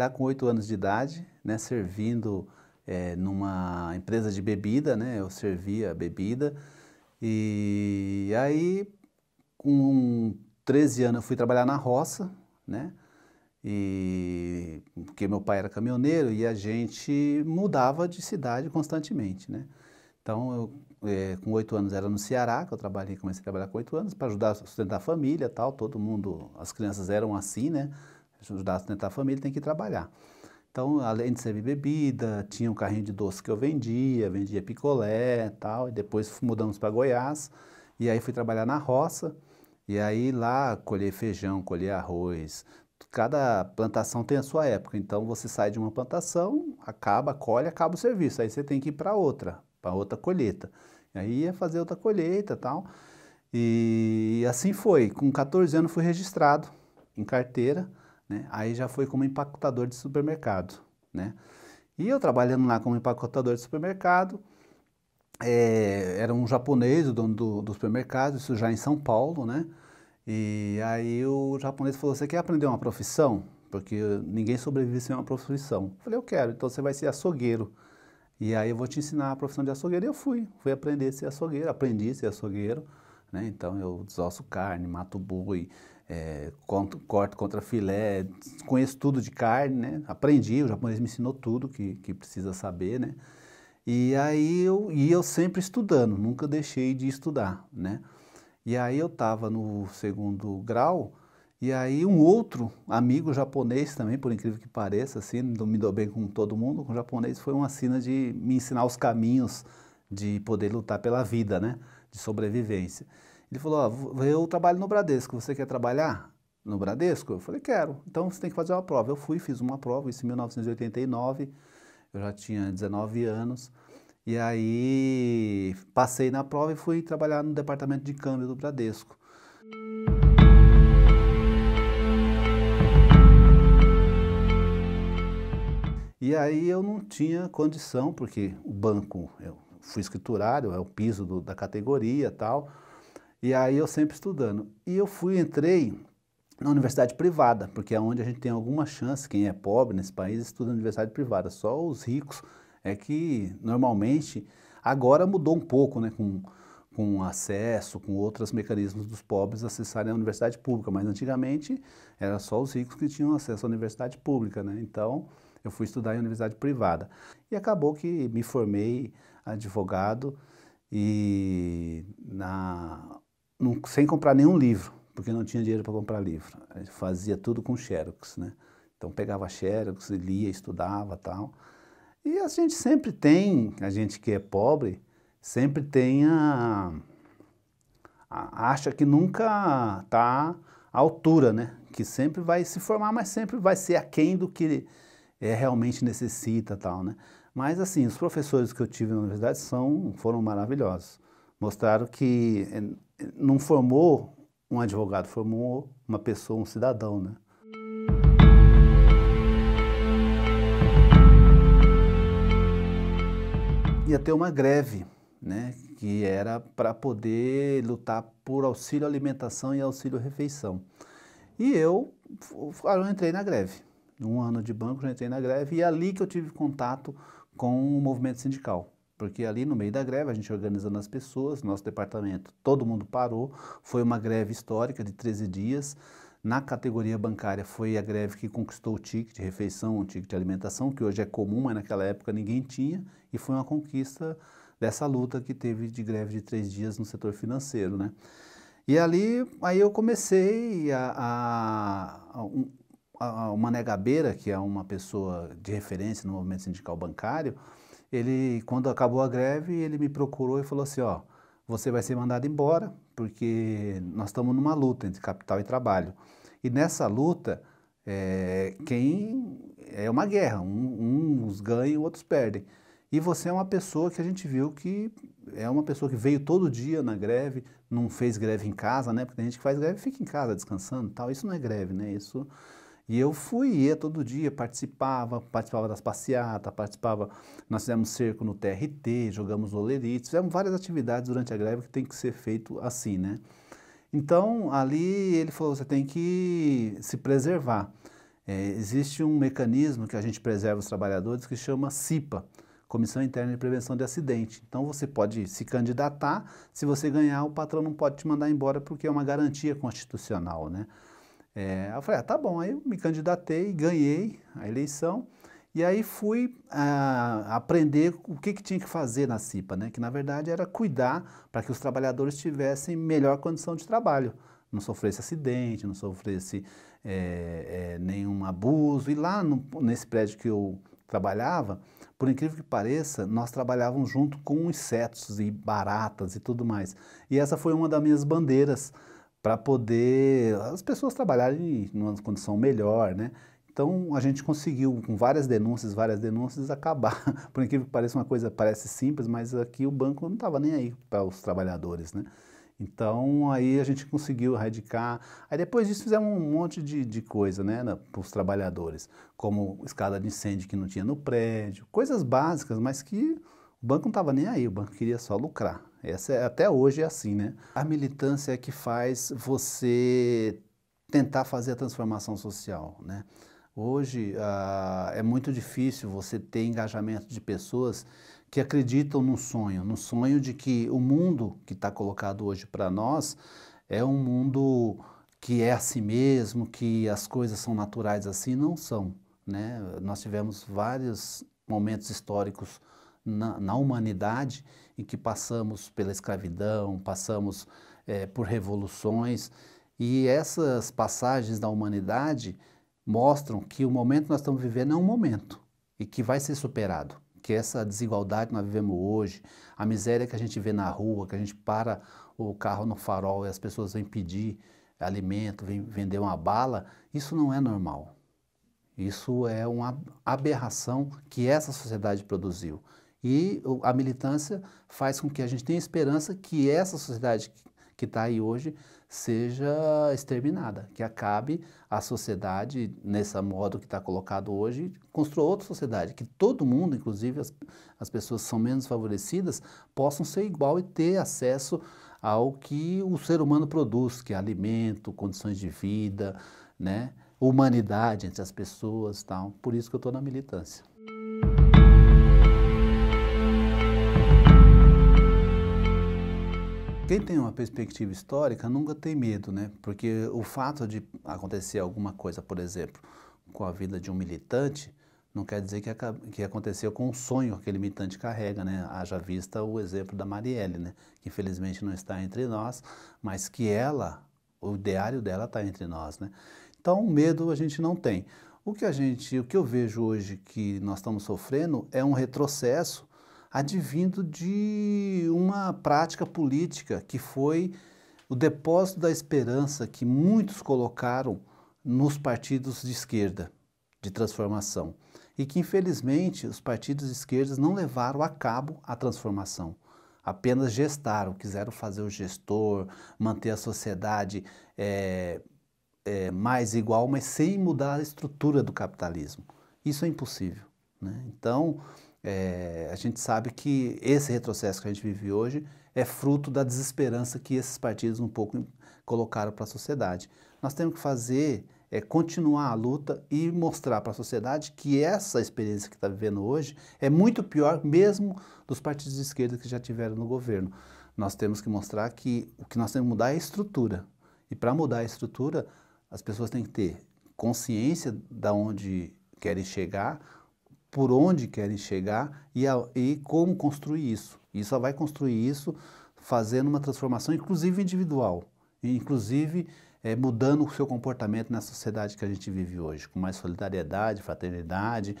trabalhar com oito anos de idade, né, servindo é, numa empresa de bebida, né, eu servia bebida. E aí, com 13 anos, eu fui trabalhar na roça, né, e porque meu pai era caminhoneiro e a gente mudava de cidade constantemente, né? Então, eu, é, com oito anos era no Ceará, que eu trabalhei, comecei a trabalhar com oito anos, para ajudar a sustentar a família tal, todo mundo, as crianças eram assim, né? ajudar a sustentar a família, tem que trabalhar. Então, além de servir bebida, tinha um carrinho de doce que eu vendia, vendia picolé e tal, e depois mudamos para Goiás, e aí fui trabalhar na roça, e aí lá colher feijão, colher arroz, cada plantação tem a sua época, então você sai de uma plantação, acaba, colhe, acaba o serviço, aí você tem que ir para outra, para outra colheita. E aí ia fazer outra colheita e tal, e assim foi, com 14 anos fui registrado em carteira, né? Aí já foi como empacotador de supermercado, né? E eu trabalhando lá como empacotador de supermercado, é, era um japonês o dono do, do supermercado, isso já em São Paulo, né? E aí o japonês falou, você quer aprender uma profissão? Porque ninguém sobrevive sem uma profissão. Eu falei, eu quero, então você vai ser açougueiro. E aí eu vou te ensinar a profissão de açougueiro. E eu fui, fui aprender a ser açougueiro, aprendi a ser açougueiro né? Então eu desosso carne, mato boi, é, conto, corto contra filé, conheço tudo de carne, né? Aprendi, o japonês me ensinou tudo que, que precisa saber, né? E aí eu, eu sempre estudando, nunca deixei de estudar, né? E aí eu estava no segundo grau, e aí um outro amigo japonês também, por incrível que pareça, assim, me dou bem com todo mundo, com o japonês, foi uma sina de me ensinar os caminhos de poder lutar pela vida, né? de sobrevivência. Ele falou: oh, eu trabalho no Bradesco, você quer trabalhar no Bradesco? Eu falei: quero. Então você tem que fazer uma prova. Eu fui, fiz uma prova, isso em 1989, eu já tinha 19 anos. E aí passei na prova e fui trabalhar no departamento de câmbio do Bradesco. E aí eu não tinha condição, porque o banco, eu fui escriturário, é o piso do, da categoria tal. E aí eu sempre estudando. E eu fui, entrei na universidade privada, porque é onde a gente tem alguma chance, quem é pobre nesse país estuda na universidade privada, só os ricos é que normalmente, agora mudou um pouco, né, com, com acesso, com outros mecanismos dos pobres acessarem a universidade pública, mas antigamente era só os ricos que tinham acesso à universidade pública, né, então... Eu fui estudar em universidade privada. E acabou que me formei advogado e na, não, sem comprar nenhum livro, porque não tinha dinheiro para comprar livro. Eu fazia tudo com xerox, né? Então pegava xerox, lia, estudava tal. E a gente sempre tem, a gente que é pobre, sempre tem a, a acha que nunca está à altura, né? Que sempre vai se formar, mas sempre vai ser aquém do que é, realmente necessita tal, né? Mas, assim, os professores que eu tive na universidade são, foram maravilhosos. Mostraram que é, não formou um advogado, formou uma pessoa, um cidadão, né? Ia ter uma greve, né? Que era para poder lutar por auxílio alimentação e auxílio refeição. E eu, eu entrei na greve um ano de banco, já entrei na greve e é ali que eu tive contato com o movimento sindical. Porque ali no meio da greve, a gente organizando as pessoas, nosso departamento, todo mundo parou. Foi uma greve histórica de 13 dias. Na categoria bancária foi a greve que conquistou o ticket de refeição, o ticket de alimentação, que hoje é comum, mas naquela época ninguém tinha, e foi uma conquista dessa luta que teve de greve de três dias no setor financeiro, né? E ali, aí eu comecei a, a, a o Mané Gabeira, que é uma pessoa de referência no movimento sindical bancário, ele, quando acabou a greve, ele me procurou e falou assim, ó, você vai ser mandado embora, porque nós estamos numa luta entre capital e trabalho. E nessa luta, é, quem é uma guerra, um, uns ganham, outros perdem. E você é uma pessoa que a gente viu que é uma pessoa que veio todo dia na greve, não fez greve em casa, né? Porque tem gente que faz greve e fica em casa descansando, tal. Isso não é greve, né? Isso e eu fui, ia todo dia, participava, participava das passeatas, participava, nós fizemos cerco no TRT, jogamos olerites, fizemos várias atividades durante a greve que tem que ser feito assim, né? Então, ali ele falou, você tem que se preservar. É, existe um mecanismo que a gente preserva os trabalhadores que chama CIPA, Comissão Interna de Prevenção de Acidente. Então, você pode se candidatar, se você ganhar, o patrão não pode te mandar embora porque é uma garantia constitucional, né? É, eu falei, ah, tá bom, aí eu me candidatei, ganhei a eleição, e aí fui ah, aprender o que, que tinha que fazer na CIPA, né? que na verdade era cuidar para que os trabalhadores tivessem melhor condição de trabalho, não sofresse acidente, não sofresse é, é, nenhum abuso. E lá no, nesse prédio que eu trabalhava, por incrível que pareça, nós trabalhávamos junto com insetos e baratas e tudo mais. E essa foi uma das minhas bandeiras para poder as pessoas trabalharem numa condição melhor, né? Então a gente conseguiu com várias denúncias, várias denúncias acabar. Por incrível que pareça, uma coisa parece simples, mas aqui o banco não estava nem aí para os trabalhadores, né? Então aí a gente conseguiu erradicar. Aí depois disso fizemos um monte de, de coisa, né, para os trabalhadores, como escada de incêndio que não tinha no prédio, coisas básicas, mas que o banco não estava nem aí, o banco queria só lucrar. Essa é, até hoje é assim, né? A militância é que faz você tentar fazer a transformação social, né? Hoje ah, é muito difícil você ter engajamento de pessoas que acreditam no sonho, no sonho de que o mundo que está colocado hoje para nós é um mundo que é assim mesmo, que as coisas são naturais assim, não são. Né? Nós tivemos vários momentos históricos na, na humanidade em que passamos pela escravidão, passamos é, por revoluções, e essas passagens da humanidade mostram que o momento que nós estamos vivendo é um momento e que vai ser superado. Que essa desigualdade que nós vivemos hoje, a miséria que a gente vê na rua, que a gente para o carro no farol e as pessoas vêm pedir alimento, vêm vender uma bala, isso não é normal. Isso é uma aberração que essa sociedade produziu. E a militância faz com que a gente tenha esperança que essa sociedade que está aí hoje seja exterminada, que acabe a sociedade nesse modo que está colocado hoje, construa outra sociedade, que todo mundo, inclusive as, as pessoas que são menos favorecidas, possam ser igual e ter acesso ao que o ser humano produz, que é alimento, condições de vida, né? humanidade entre as pessoas, tal. Por isso que eu estou na militância. Quem tem uma perspectiva histórica nunca tem medo, né? Porque o fato de acontecer alguma coisa, por exemplo, com a vida de um militante, não quer dizer que, que aconteceu com o sonho que aquele militante carrega, né? Haja vista o exemplo da Marielle, né? Que infelizmente não está entre nós, mas que ela, o ideário dela está entre nós, né? Então, medo a gente não tem. O que a gente, o que eu vejo hoje que nós estamos sofrendo é um retrocesso advindo de uma prática política que foi o depósito da esperança que muitos colocaram nos partidos de esquerda de transformação e que infelizmente os partidos de esquerda não levaram a cabo a transformação. Apenas gestaram, quiseram fazer o gestor, manter a sociedade é, é, mais igual, mas sem mudar a estrutura do capitalismo. Isso é impossível. Né? Então, é, a gente sabe que esse retrocesso que a gente vive hoje é fruto da desesperança que esses partidos um pouco colocaram para a sociedade. Nós temos que fazer é continuar a luta e mostrar para a sociedade que essa experiência que está vivendo hoje é muito pior mesmo dos partidos de esquerda que já tiveram no governo. Nós temos que mostrar que o que nós temos que mudar é a estrutura. E para mudar a estrutura, as pessoas têm que ter consciência da onde querem chegar, por onde querem chegar e, a, e como construir isso. E só vai construir isso fazendo uma transformação, inclusive individual, inclusive é, mudando o seu comportamento na sociedade que a gente vive hoje, com mais solidariedade, fraternidade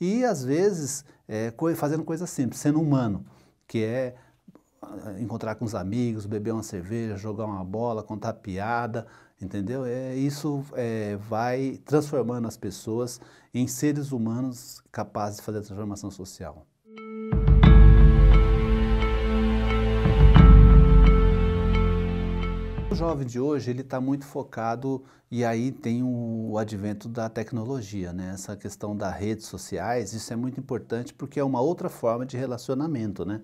e, às vezes, é, fazendo coisas simples, sendo humano, que é ah, encontrar com os amigos, beber uma cerveja, jogar uma bola, contar piada, entendeu? É, isso é, vai transformando as pessoas em seres humanos capazes de fazer a transformação social. O jovem de hoje ele está muito focado e aí tem o advento da tecnologia, né? Essa questão das redes sociais, isso é muito importante porque é uma outra forma de relacionamento, né?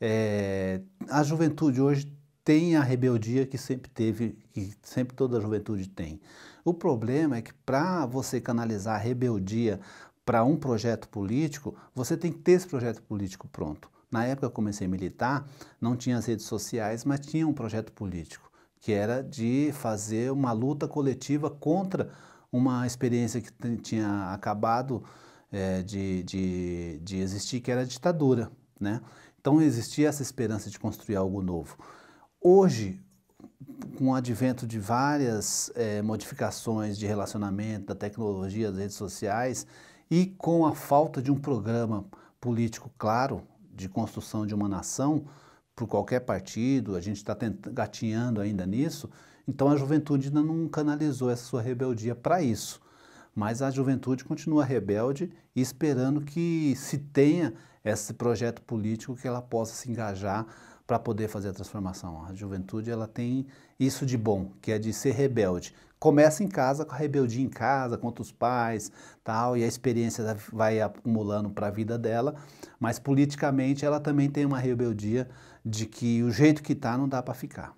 É, a juventude hoje tem a rebeldia que sempre teve, que sempre toda a juventude tem. O problema é que para você canalizar a rebeldia para um projeto político, você tem que ter esse projeto político pronto. Na época eu comecei a militar, não tinha as redes sociais, mas tinha um projeto político, que era de fazer uma luta coletiva contra uma experiência que tinha acabado é, de, de, de existir, que era a ditadura. Né? Então existia essa esperança de construir algo novo. Hoje, com o advento de várias é, modificações de relacionamento, da tecnologia, das redes sociais, e com a falta de um programa político claro de construção de uma nação, por qualquer partido, a gente está gatinhando ainda nisso, então a juventude ainda não canalizou essa sua rebeldia para isso. Mas a juventude continua rebelde e esperando que se tenha esse projeto político que ela possa se engajar para poder fazer a transformação. A juventude ela tem isso de bom, que é de ser rebelde. Começa em casa, com a rebeldia em casa, contra os pais, tal, e a experiência vai acumulando para a vida dela, mas politicamente ela também tem uma rebeldia de que o jeito que está não dá para ficar.